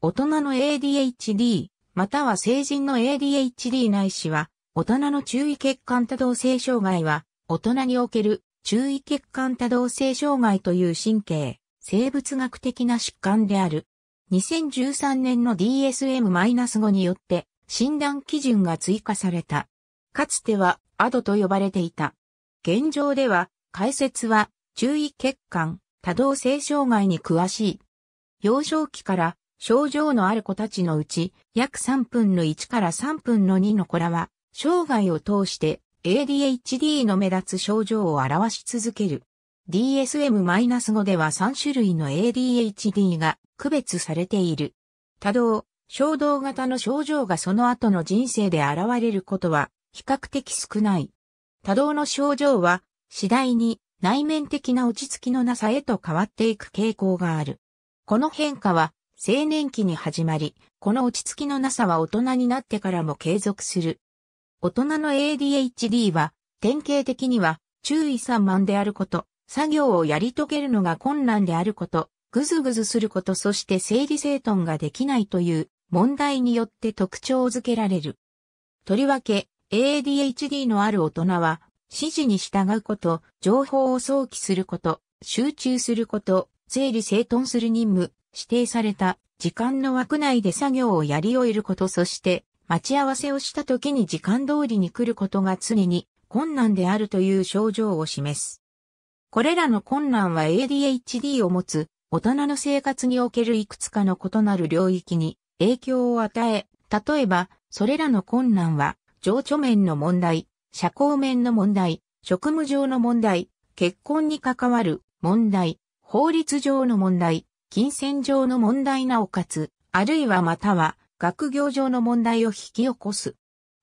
大人の ADHD、または成人の ADHD ないしは、大人の注意欠陥多動性障害は、大人における注意欠陥多動性障害という神経、生物学的な疾患である。2013年の DSM-5 によって診断基準が追加された。かつてはアドと呼ばれていた。現状では、解説は注意欠陥多動性障害に詳しい。幼少期から症状のある子たちのうち、約3分の1から3分の2の子らは、生涯を通して ADHD の目立つ症状を表し続ける。DSM-5 では3種類の ADHD が区別されている。多動、衝動型の症状がその後の人生で現れることは比較的少ない。多動の症状は次第に内面的な落ち着きのなさへと変わっていく傾向がある。この変化は青年期に始まり、この落ち着きのなさは大人になってからも継続する。大人の ADHD は、典型的には、注意散漫であること、作業をやり遂げるのが困難であること、ぐずぐずすること、そして整理整頓ができないという問題によって特徴づけられる。とりわけ、ADHD のある大人は、指示に従うこと、情報を想起すること、集中すること、整理整頓する任務、指定された時間の枠内で作業をやり終えることそして待ち合わせをした時に時間通りに来ることが常に困難であるという症状を示す。これらの困難は ADHD を持つ大人の生活におけるいくつかの異なる領域に影響を与え、例えば、それらの困難は、情緒面の問題、社交面の問題、職務上の問題、結婚に関わる問題、法律上の問題、金銭上の問題なおかつ、あるいはまたは、学業上の問題を引き起こす。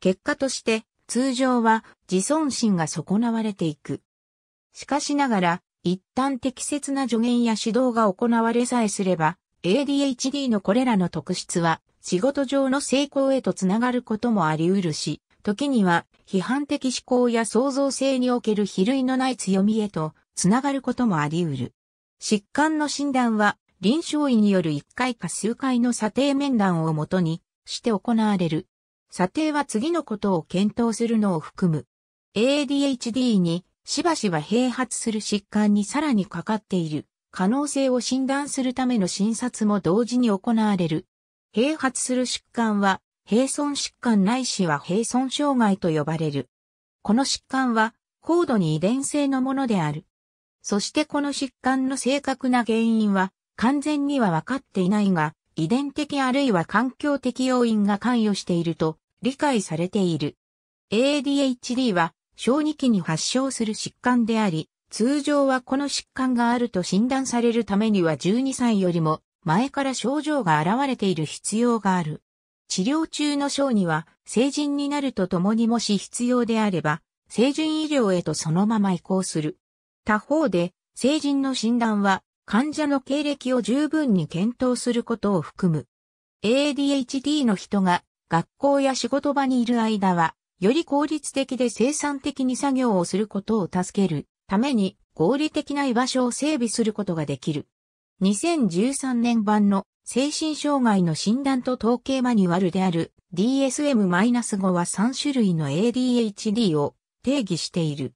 結果として、通常は自尊心が損なわれていく。しかしながら、一旦適切な助言や指導が行われさえすれば、ADHD のこれらの特質は、仕事上の成功へとつながることもあり得るし、時には批判的思考や創造性における比類のない強みへとつながることもあり得る。疾患の診断は臨床医による1回か数回の査定面談をもとにして行われる。査定は次のことを検討するのを含む。ADHD にしばしば併発する疾患にさらにかかっている可能性を診断するための診察も同時に行われる。併発する疾患は、併損疾患ないしは併損障害と呼ばれる。この疾患は、高度に遺伝性のものである。そしてこの疾患の正確な原因は、完全には分かっていないが、遺伝的あるいは環境的要因が関与していると理解されている。ADHD は小児期に発症する疾患であり、通常はこの疾患があると診断されるためには12歳よりも前から症状が現れている必要がある。治療中の小児は成人になるとともにもし必要であれば、成人医療へとそのまま移行する。他方で、成人の診断は患者の経歴を十分に検討することを含む。ADHD の人が学校や仕事場にいる間は、より効率的で生産的に作業をすることを助けるために合理的な居場所を整備することができる。2013年版の精神障害の診断と統計マニュアルである DSM-5 は3種類の ADHD を定義している。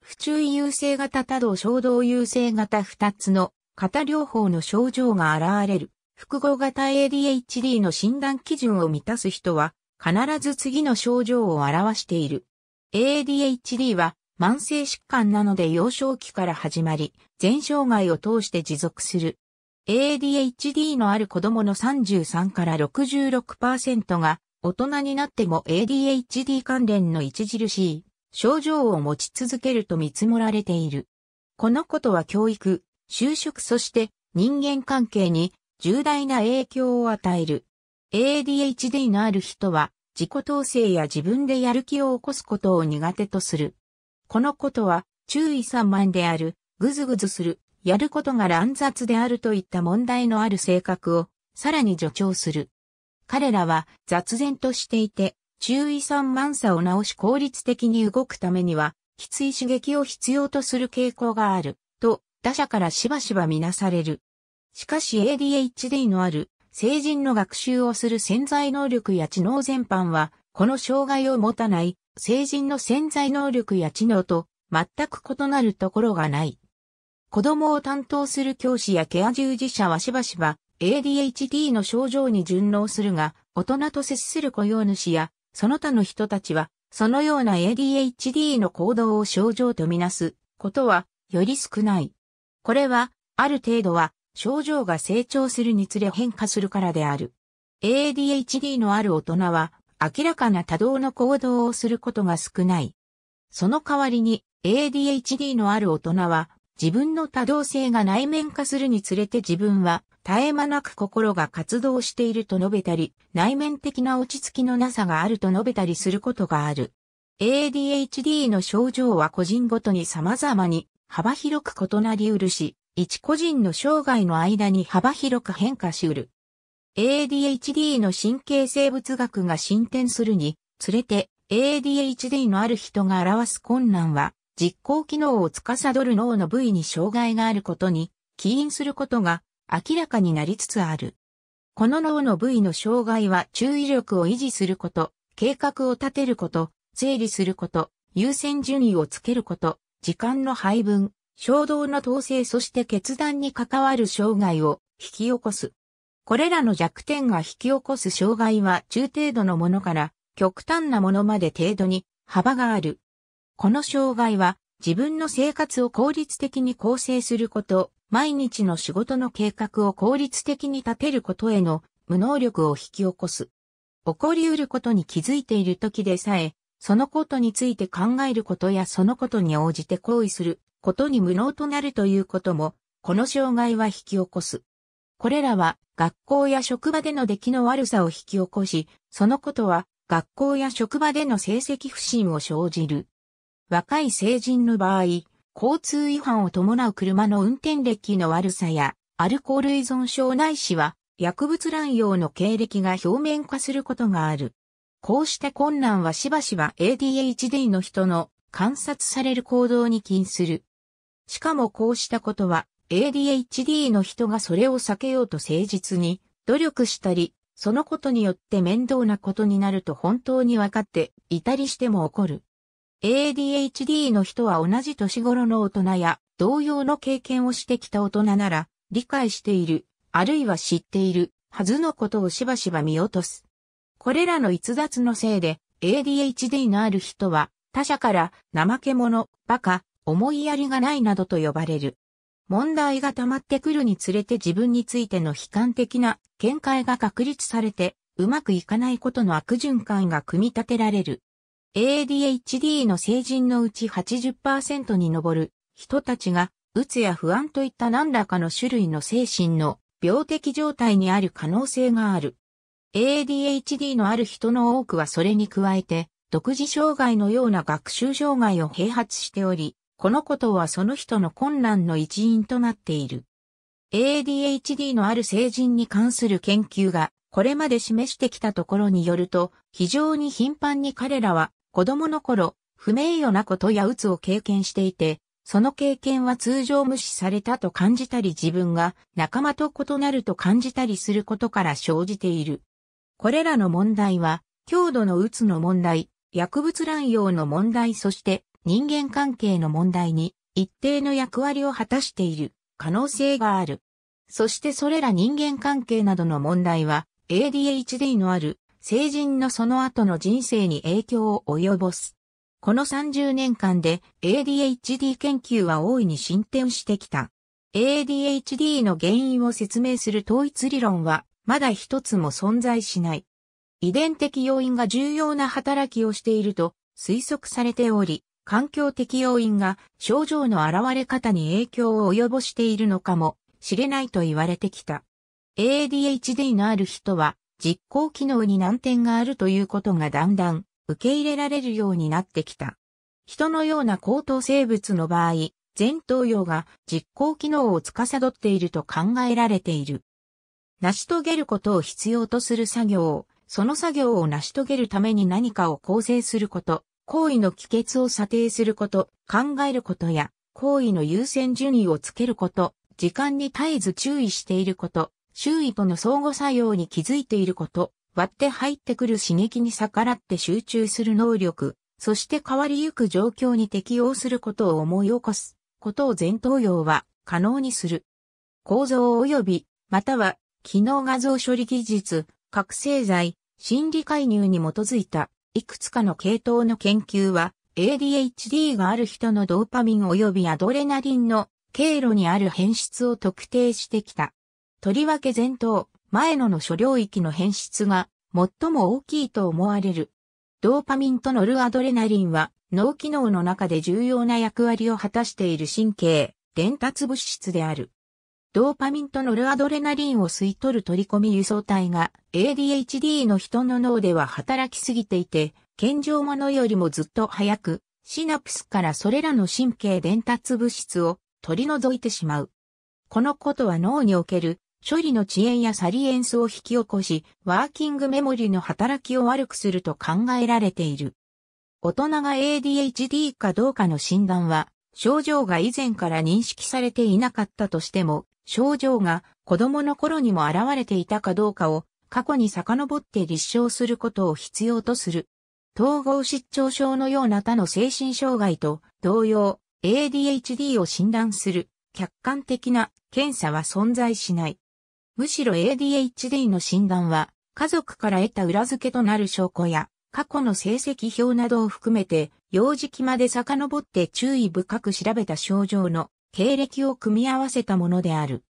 不注意優勢型多動衝動優勢型2つの型療法の症状が現れる、複合型 ADHD の診断基準を満たす人は、必ず次の症状を表している。ADHD は慢性疾患なので幼少期から始まり、全障害を通して持続する。ADHD のある子供の33から66%が大人になっても ADHD 関連の著しい症状を持ち続けると見積もられている。このことは教育、就職そして人間関係に重大な影響を与える。ADHD のある人は自己統制や自分でやる気を起こすことを苦手とする。このことは注意散漫である、ぐずぐずする、やることが乱雑であるといった問題のある性格をさらに助長する。彼らは雑然としていて、注意散漫さを直し効率的に動くためには、きつい刺激を必要とする傾向がある。打者からしばしば見なされる。しかし ADHD のある成人の学習をする潜在能力や知能全般は、この障害を持たない成人の潜在能力や知能と全く異なるところがない。子供を担当する教師やケア従事者はしばしば ADHD の症状に順応するが、大人と接する雇用主やその他の人たちは、そのような ADHD の行動を症状とみなすことはより少ない。これは、ある程度は、症状が成長するにつれ変化するからである。ADHD のある大人は、明らかな多動の行動をすることが少ない。その代わりに、ADHD のある大人は、自分の多動性が内面化するにつれて自分は、絶え間なく心が活動していると述べたり、内面的な落ち着きのなさがあると述べたりすることがある。ADHD の症状は個人ごとに様々に幅広く異なりうるし、一個人の生涯の間に幅広く変化しうる。ADHD の神経生物学が進展するにつれて ADHD のある人が表す困難は実行機能を司る脳の部位に障害があることに起因することが明らかになりつつある。この脳の部位の障害は注意力を維持すること、計画を立てること、整理すること、優先順位をつけること、時間の配分、衝動の統制そして決断に関わる障害を引き起こす。これらの弱点が引き起こす障害は中程度のものから極端なものまで程度に幅がある。この障害は自分の生活を効率的に構成すること、毎日の仕事の計画を効率的に立てることへの無能力を引き起こす。起こり得ることに気づいている時でさえ、そのことについて考えることやそのことに応じて行為することに無能となるということも、この障害は引き起こす。これらは学校や職場での出来の悪さを引き起こし、そのことは学校や職場での成績不振を生じる。若い成人の場合、交通違反を伴う車の運転歴の悪さや、アルコール依存症ないしは、薬物乱用の経歴が表面化することがある。こうして困難はしばしば ADHD の人の観察される行動に起因する。しかもこうしたことは ADHD の人がそれを避けようと誠実に努力したり、そのことによって面倒なことになると本当に分かっていたりしても起こる。ADHD の人は同じ年頃の大人や同様の経験をしてきた大人なら理解している、あるいは知っているはずのことをしばしば見落とす。これらの逸脱のせいで、ADHD のある人は、他者から、怠け者、馬鹿、思いやりがないなどと呼ばれる。問題が溜まってくるにつれて自分についての悲観的な見解が確立されて、うまくいかないことの悪循環が組み立てられる。ADHD の成人のうち80%に上る人たちが、うつや不安といった何らかの種類の精神の病的状態にある可能性がある。ADHD のある人の多くはそれに加えて、独自障害のような学習障害を併発しており、このことはその人の困難の一因となっている。ADHD のある成人に関する研究が、これまで示してきたところによると、非常に頻繁に彼らは、子供の頃、不名誉なことや鬱を経験していて、その経験は通常無視されたと感じたり自分が仲間と異なると感じたりすることから生じている。これらの問題は、強度のうつの問題、薬物乱用の問題そして人間関係の問題に一定の役割を果たしている可能性がある。そしてそれら人間関係などの問題は ADHD のある成人のその後の人生に影響を及ぼす。この30年間で ADHD 研究は大いに進展してきた。ADHD の原因を説明する統一理論はまだ一つも存在しない。遺伝的要因が重要な働きをしていると推測されており、環境的要因が症状の現れ方に影響を及ぼしているのかもしれないと言われてきた。ADHD のある人は実行機能に難点があるということがだんだん受け入れられるようになってきた。人のような高等生物の場合、前頭葉が実行機能を司っていると考えられている。成し遂げることを必要とする作業、を、その作業を成し遂げるために何かを構成すること、行為の帰結を査定すること、考えることや、行為の優先順位をつけること、時間に絶えず注意していること、周囲との相互作用に気づいていること、割って入ってくる刺激に逆らって集中する能力、そして変わりゆく状況に適応することを思い起こすことを前頭葉は可能にする。構造及び、または機能画像処理技術、覚醒剤、心理介入に基づいた、いくつかの系統の研究は、ADHD がある人のドーパミン及びアドレナリンの経路にある変質を特定してきた。とりわけ前頭、前野の諸領域の変質が最も大きいと思われる。ドーパミンとノルアドレナリンは脳機能の中で重要な役割を果たしている神経、伝達物質である。ドーパミンとノルアドレナリンを吸い取る取り込み輸送体が ADHD の人の脳では働きすぎていて、健常者よりもずっと早く、シナプスからそれらの神経伝達物質を取り除いてしまう。このことは脳における処理の遅延やサリエンスを引き起こし、ワーキングメモリの働きを悪くすると考えられている。大人が ADHD かどうかの診断は、症状が以前から認識されていなかったとしても、症状が子供の頃にも現れていたかどうかを過去に遡って立証することを必要とする。統合失調症のような他の精神障害と同様 ADHD を診断する客観的な検査は存在しない。むしろ ADHD の診断は家族から得た裏付けとなる証拠や過去の成績表などを含めて幼児期まで遡って注意深く調べた症状の経歴を組み合わせたものである。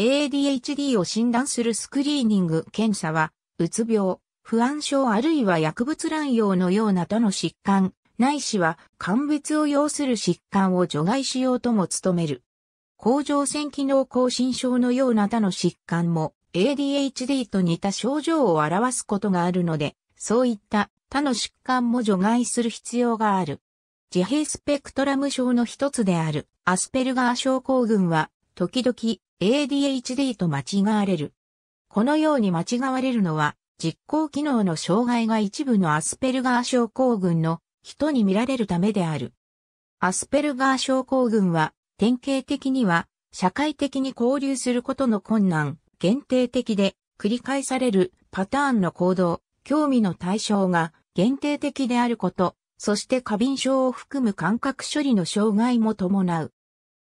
ADHD を診断するスクリーニング検査は、うつ病、不安症あるいは薬物乱用のような他の疾患、ないしは鑑別を要する疾患を除外しようとも努める。甲状腺機能亢進症のような他の疾患も ADHD と似た症状を表すことがあるので、そういった他の疾患も除外する必要がある。自閉スペクトラム症の一つであるアスペルガー症候群は時々 ADHD と間違われる。このように間違われるのは実行機能の障害が一部のアスペルガー症候群の人に見られるためである。アスペルガー症候群は典型的には社会的に交流することの困難、限定的で繰り返されるパターンの行動、興味の対象が限定的であること、そして過敏症を含む感覚処理の障害も伴う。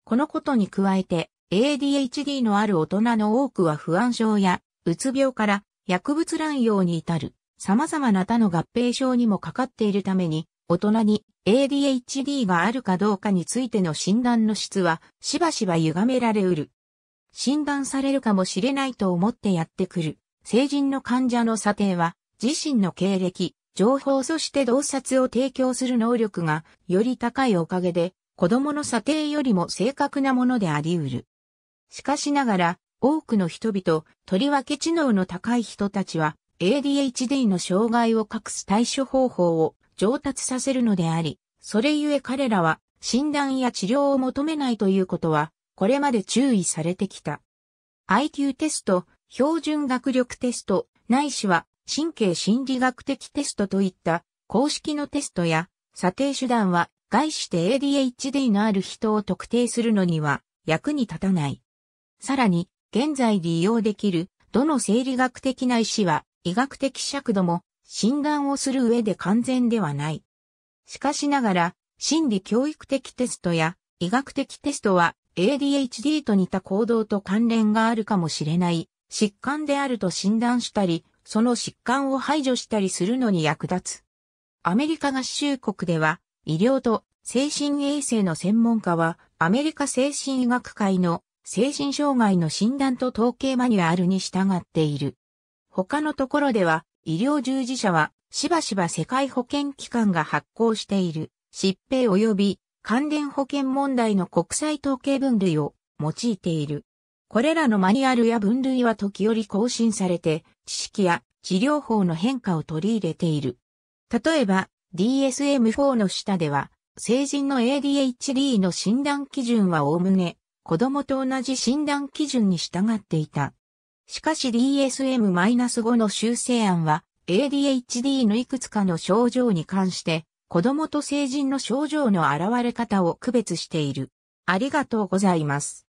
このことに加えて、ADHD のある大人の多くは不安症や、うつ病から薬物乱用に至る、様々な他の合併症にもかかっているために、大人に ADHD があるかどうかについての診断の質は、しばしば歪められうる。診断されるかもしれないと思ってやってくる。成人の患者の査定は、自身の経歴、情報そして洞察を提供する能力がより高いおかげで、子供の査定よりも正確なものであり得る。しかしながら、多くの人々、とりわけ知能の高い人たちは、ADHD の障害を隠す対処方法を上達させるのであり、それゆえ彼らは診断や治療を求めないということは、これまで注意されてきた。IQ テスト、標準学力テスト、ないしは神経心理学的テストといった公式のテストや査定手段は外して ADHD のある人を特定するのには役に立たない。さらに、現在利用できるどの生理学的な医師は医学的尺度も診断をする上で完全ではない。しかしながら、心理教育的テストや医学的テストは ADHD と似た行動と関連があるかもしれない疾患であると診断したり、その疾患を排除したりするのに役立つ。アメリカ合衆国では、医療と精神衛生の専門家は、アメリカ精神医学会の精神障害の診断と統計マニュアルに従っている。他のところでは、医療従事者は、しばしば世界保健機関が発行している、疾病及び関連保険問題の国際統計分類を用いている。これらのマニュアルや分類は時折更新されて、知識や治療法の変化を取り入れている。例えば、DSM-4 の下では、成人の ADHD の診断基準はおおむね、子供と同じ診断基準に従っていた。しかし DSM-5 の修正案は、ADHD のいくつかの症状に関して、子供と成人の症状の現れ方を区別している。ありがとうございます。